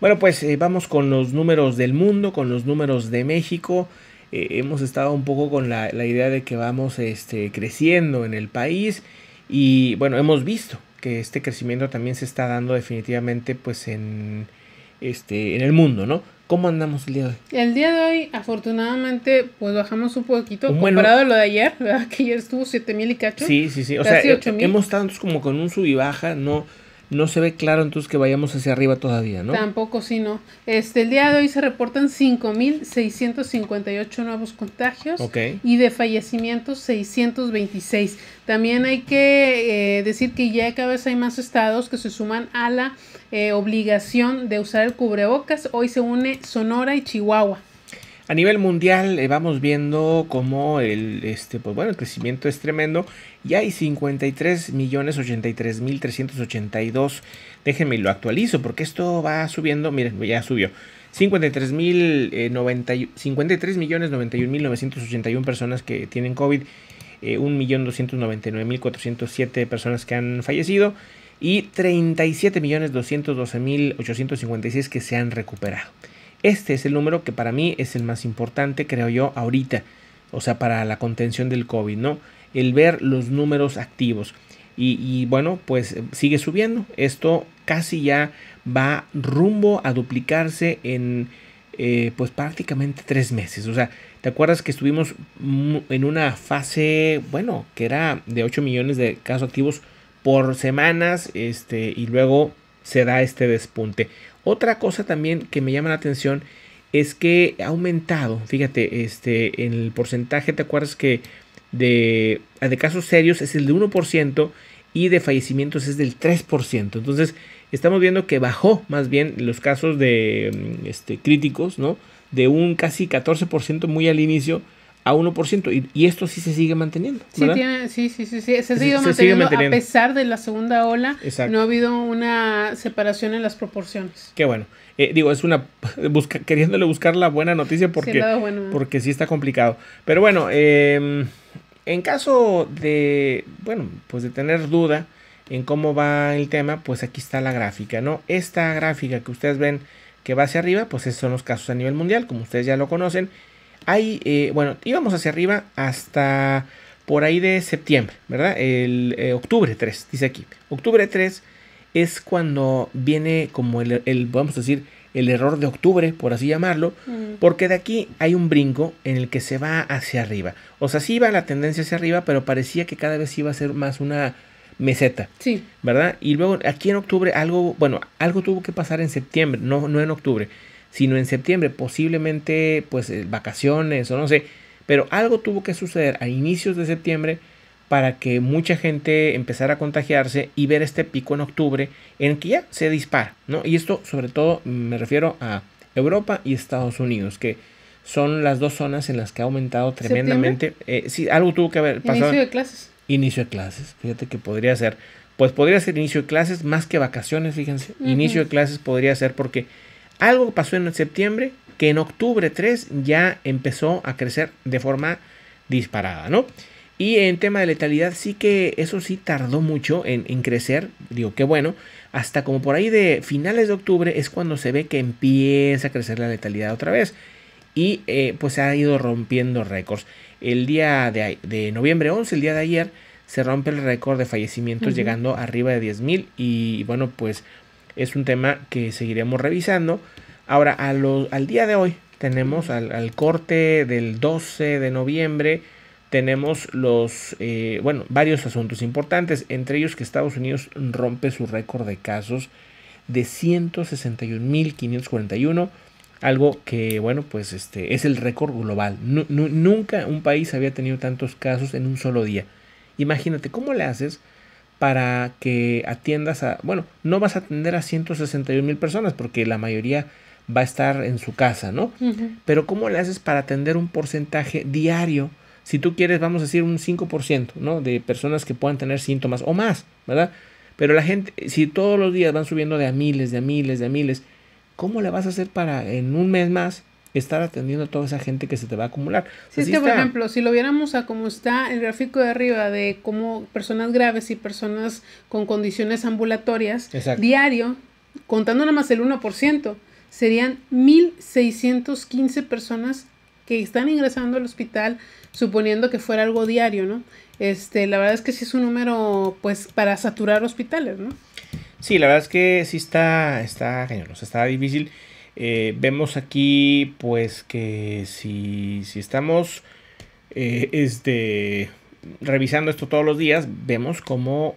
Bueno, pues eh, vamos con los números del mundo, con los números de México. Eh, hemos estado un poco con la, idea de que vamos este, creciendo en el país y bueno, hemos visto que este crecimiento también se está dando definitivamente pues en, este, en el mundo, ¿no? ¿Cómo andamos el día de hoy? El día de hoy, afortunadamente, pues bajamos un poquito comparado a lo de ayer, ¿verdad? Que ayer estuvo 7000 y cacho. Sí, sí, sí. O sea, hemos estado como con un sub y baja, no no se ve claro entonces que vayamos hacia arriba todavía, ¿no? Tampoco, sí, no. Este, el día de hoy se reportan 5.658 nuevos contagios y de fallecimientos 626. También hay que eh, decir que ya cada vez hay más estados que se suman a la eh, obligación de usar el cubrebocas. Hoy se une Sonora y Chihuahua. A nivel mundial eh, vamos viendo cómo el, este, pues, bueno, el crecimiento es tremendo y hay 53 millones 83 Déjenme lo actualizo porque esto va subiendo. Miren, ya subió. 53 eh, personas que tienen COVID. 1.299.407 eh, personas que han fallecido y 37.212.856 que se han recuperado. Este es el número que para mí es el más importante, creo yo, ahorita. O sea, para la contención del COVID, ¿no? El ver los números activos. Y, bueno, pues eh, sigue subiendo. Esto casi ya va rumbo a duplicarse en, eh, pues prácticamente tres meses. O sea, ¿te acuerdas que estuvimos en una fase, bueno, que era de 8 millones de casos activos por semanas, este, y luego se da este despunte? Otra cosa también que me llama la atención es que ha aumentado, fíjate, este, en el porcentaje, ¿te acuerdas que de, ah, de casos serios es el de 1% y de fallecimientos es del 3%? Entonces, estamos viendo que bajó más bien los casos de mm, este, críticos, ¿no? De un casi 14% muy al inicio a 1%. Y, esto sí se sigue manteniendo. Sí, sí, sí, sí, Se, sigue manteniendo, a pesar de la segunda ola. No ha habido una separación en las proporciones. Qué bueno. Eh, digo, es una. Busca, queriéndole buscar la buena noticia porque sí, porque sí está complicado. Pero bueno, em, en caso de. Bueno, pues de tener duda en cómo va el tema, pues aquí está la gráfica, ¿no? Esta gráfica que ustedes ven que va hacia arriba, pues esos son los casos a nivel mundial, como ustedes ya lo conocen. Eh, bueno, íbamos hacia arriba hasta por ahí de septiembre, ¿verdad? El eh, octubre 3, dice aquí. Octubre 3 es cuando viene como el, vamos a decir, el error de octubre, por así llamarlo, mm. porque de aquí hay un brinco en el que se va hacia arriba. O sea, sí iba la tendencia hacia arriba, pero parecía que cada vez iba a ser más una meseta. Sí. ¿Verdad? Y luego aquí en octubre algo, bueno, algo tuvo que pasar en septiembre, no, no en octubre sino en septiembre, posiblemente pues eh, vacaciones o no sé, pero algo tuvo que suceder a inicios de septiembre para que mucha gente empezara a contagiarse y ver este pico en octubre en que ya se dispara, ¿no? Y esto sobre todo me refiero a Europa y Estados Unidos, que son las dos zonas en las que ha aumentado tremendamente. Eh, sí, algo tuvo que haber pasado. Inicio de clases. Inicio de clases, fíjate que podría ser. Pues podría ser inicio de clases más que vacaciones, fíjense. Inicio de clases podría ser porque algo pasó en septiembre que en octubre 3 ya empezó a crecer de forma disparada, ¿no? Y en tema de letalidad sí que eso sí tardó mucho en, crecer, digo que bueno, hasta como por ahí de finales de octubre es cuando se ve que empieza a crecer la letalidad otra vez y eh, pues se ha ido rompiendo récords. El día de, noviembre 11, el día de ayer, se rompe el récord de fallecimientos llegando arriba de 10.000 y bueno, pues es un tema que seguiremos revisando. Ahora, a al día de hoy, tenemos al, corte del 12 de noviembre, tenemos los, eh, bueno, varios asuntos importantes, entre ellos que Estados Unidos rompe su récord de casos de 161.541, algo que, bueno, pues este es el récord global. nunca un país había tenido tantos casos en un solo día. Imagínate, ¿cómo le haces para que atiendas a, bueno, no vas a atender a 161 mil personas porque la mayoría va a estar en su casa, ¿no? Pero ¿cómo le haces para atender un porcentaje diario? Si tú quieres, vamos a decir, un 5%, ¿no? De personas que puedan tener síntomas o más, ¿verdad? Pero la gente, si todos los días van subiendo de a miles, de a miles, de a miles, ¿cómo le vas a hacer para en un mes más estar atendiendo a toda esa gente que se te va a acumular. Sí, es que, por ejemplo, si lo viéramos a cómo está el gráfico de arriba de cómo personas graves y personas con condiciones ambulatorias diario, contando nada más el 1%, serían 1.615 personas que están ingresando al hospital suponiendo que fuera algo diario, ¿no? Este, la verdad es que sí es un número, pues, para saturar hospitales, ¿no? Sí, la verdad es que sí está, está, sea, está difícil. Eh, vemos aquí pues que si, si estamos eh, este, revisando esto todos los días, vemos como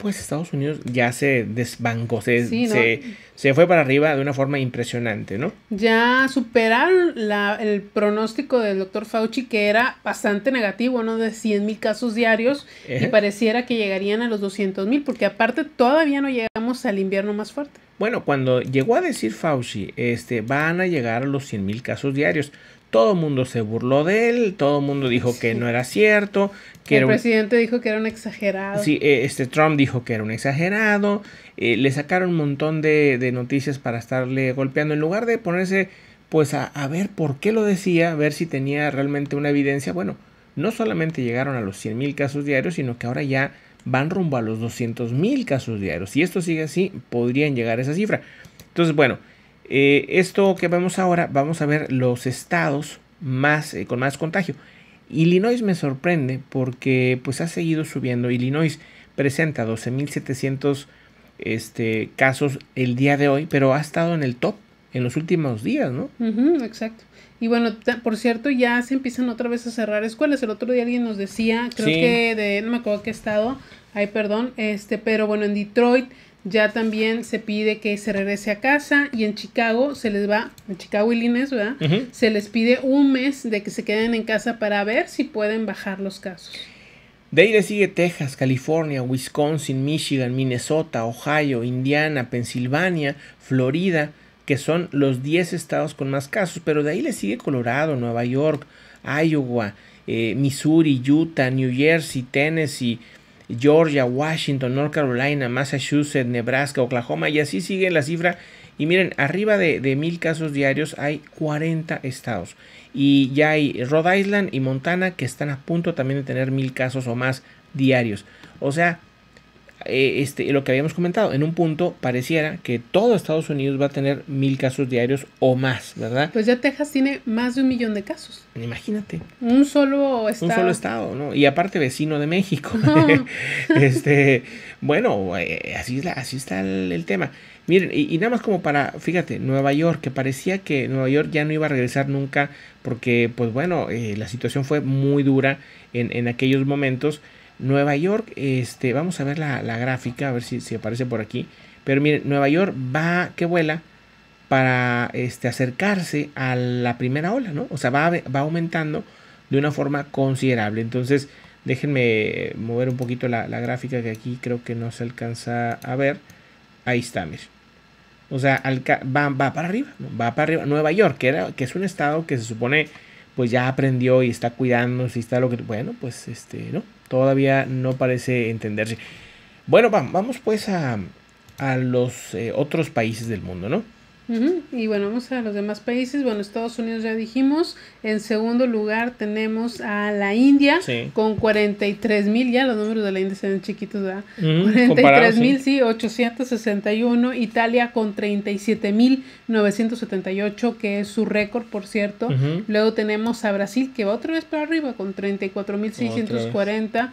pues Estados Unidos ya se desbancó, se, fue para arriba de una forma impresionante, ¿no? Ya superaron la, el pronóstico del doctor Fauci, que era bastante negativo, ¿no? De 100 mil casos diarios, y pareciera que llegarían a los 200 mil, porque aparte todavía no llegamos al invierno más fuerte. Bueno, cuando llegó a decir Fauci, este, van a llegar a los 100 mil casos diarios, todo el mundo se burló de él, todo el mundo dijo que no era cierto. Que el presidente dijo que era un exagerado. Sí, eh, este Trump dijo que era un exagerado. Eh, le sacaron un montón de, noticias para estarle golpeando. En lugar de ponerse, pues, a, ver por qué lo decía, a ver si tenía realmente una evidencia. Bueno, no solamente llegaron a los mil casos diarios, sino que ahora ya van rumbo a los mil casos diarios. Si esto sigue así, podrían llegar a esa cifra. Entonces, bueno, eh, esto que vemos ahora, vamos a ver los estados más, eh, con más contagio. Illinois me sorprende porque pues ha seguido subiendo. Illinois presenta 12.700 este, casos el día de hoy, pero ha estado en el top en los últimos días, ¿no? exacto. Y bueno, por cierto, ya se empiezan otra vez a cerrar escuelas. El otro día alguien nos decía, creo que de, no me acuerdo qué estado, ay, perdón, este, pero bueno, en Detroit ya también se pide que se regrese a casa y en Chicago se les va, en Chicago, Illinois, ¿verdad? Se les pide un mes de que se queden en casa para ver si pueden bajar los casos. De ahí le sigue Texas, California, Wisconsin, Michigan, Minnesota, Ohio, Indiana, Pensilvania, Florida, que son los 10 estados con más casos, pero de ahí le sigue Colorado, Nueva York, Iowa, eh, Missouri, Utah, New Jersey, Tennessee, Georgia, Washington, North Carolina, Massachusetts, Nebraska, Oklahoma y así sigue la cifra. Y miren, arriba de, mil casos diarios hay 40 estados. Y ya hay Rhode Island y Montana que están a punto también de tener mil casos o más diarios. O sea, eh, este, lo que habíamos comentado, en un punto pareciera que todo Estados Unidos va a tener mil casos diarios o más, ¿verdad? Pues ya Texas tiene más de un millón de casos. Imagínate. Un solo estado. Un solo estado, ¿no? Y aparte vecino de México. este, bueno, eh, así, es así está el, tema. Miren, y, nada más como para, fíjate, Nueva York, que parecía que Nueva York ya no iba a regresar nunca, porque, pues bueno, eh, la situación fue muy dura en, en aquellos momentos. Nueva York, este, vamos a ver la, gráfica, a ver si, si, aparece por aquí. Pero miren, Nueva York va, que vuela, para este, acercarse a la primera ola, ¿no? O sea, va, va aumentando de una forma considerable. Entonces, déjenme mover un poquito la, gráfica que aquí creo que no se alcanza a ver. Ahí está, miren. O sea, va, va para arriba, va para arriba. Nueva York, era, que es un estado que se supone pues ya aprendió y está cuidándose y está lo que... Bueno, pues este, no, todavía no parece entenderse. Bueno, vamos pues a, los eh, otros países del mundo, ¿no? Y bueno, vamos a los demás países. Bueno, Estados Unidos ya dijimos. En segundo lugar tenemos a la India con 43.000 mil. Ya los números de la India se ven chiquitos, ¿verdad? mil, sí. 861. Italia con 37 mil 978, que es su récord, por cierto. Luego tenemos a Brasil, que va otra vez para arriba con 34 mil 640.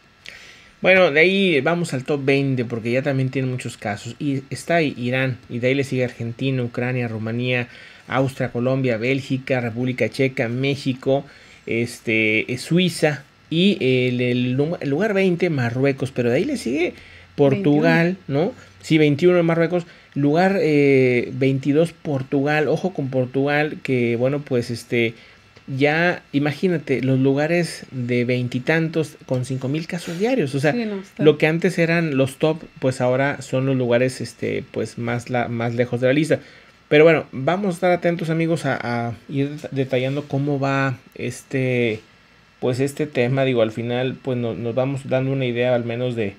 Bueno, de ahí vamos al top 20 porque ya también tiene muchos casos. Y está Irán, y de ahí le sigue Argentina, Ucrania, Rumanía, Austria, Colombia, Bélgica, República Checa, México, este, eh, Suiza y el, lugar 20 Marruecos, pero de ahí le sigue Portugal, ¿no? Sí, 21 Marruecos. Lugar 22 eh, Portugal, ojo con Portugal, que bueno, pues este ya imagínate los lugares de veintitantos con cinco mil casos diarios o sea lo que antes eran los top pues ahora son los lugares este pues más la, más lejos de la lista pero bueno vamos a estar atentos amigos a, ir detallando cómo va este pues este tema digo al final pues nos vamos dando una idea al menos de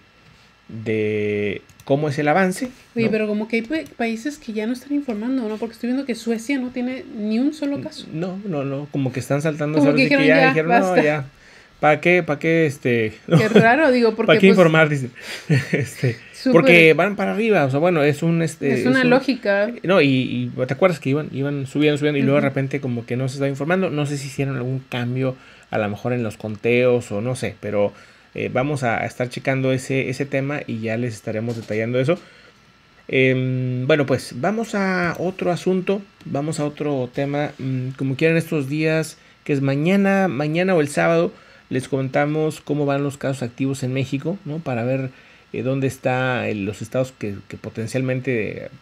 de cómo es el avance. Oye, pero como que hay países que ya no están informando, ¿no? Porque estoy viendo que Suecia no tiene ni un solo caso. No, no, no, como que están saltando dijeron, no, ya. ¿Para qué? ¿Para qué? Este, Qué raro, digo, porque... ¿Para qué pues informar? Dice. Este, porque van para arriba, o sea, bueno, es un... Este, es una lógica. No, y, te acuerdas que iban, iban subiendo, subiendo, y luego de repente como que no se estaba informando. No sé si hicieron algún cambio, a lo mejor en los conteos o no sé, pero eh, vamos a, estar checando ese, ese tema y ya les estaremos detallando eso. Em, bueno, pues vamos a otro asunto, vamos a otro tema, mm, como quieran estos días, que es mañana, mañana o el sábado, les contamos cómo van los casos activos en México, ¿no? Para ver eh, dónde están eh, los estados que, que potencialmente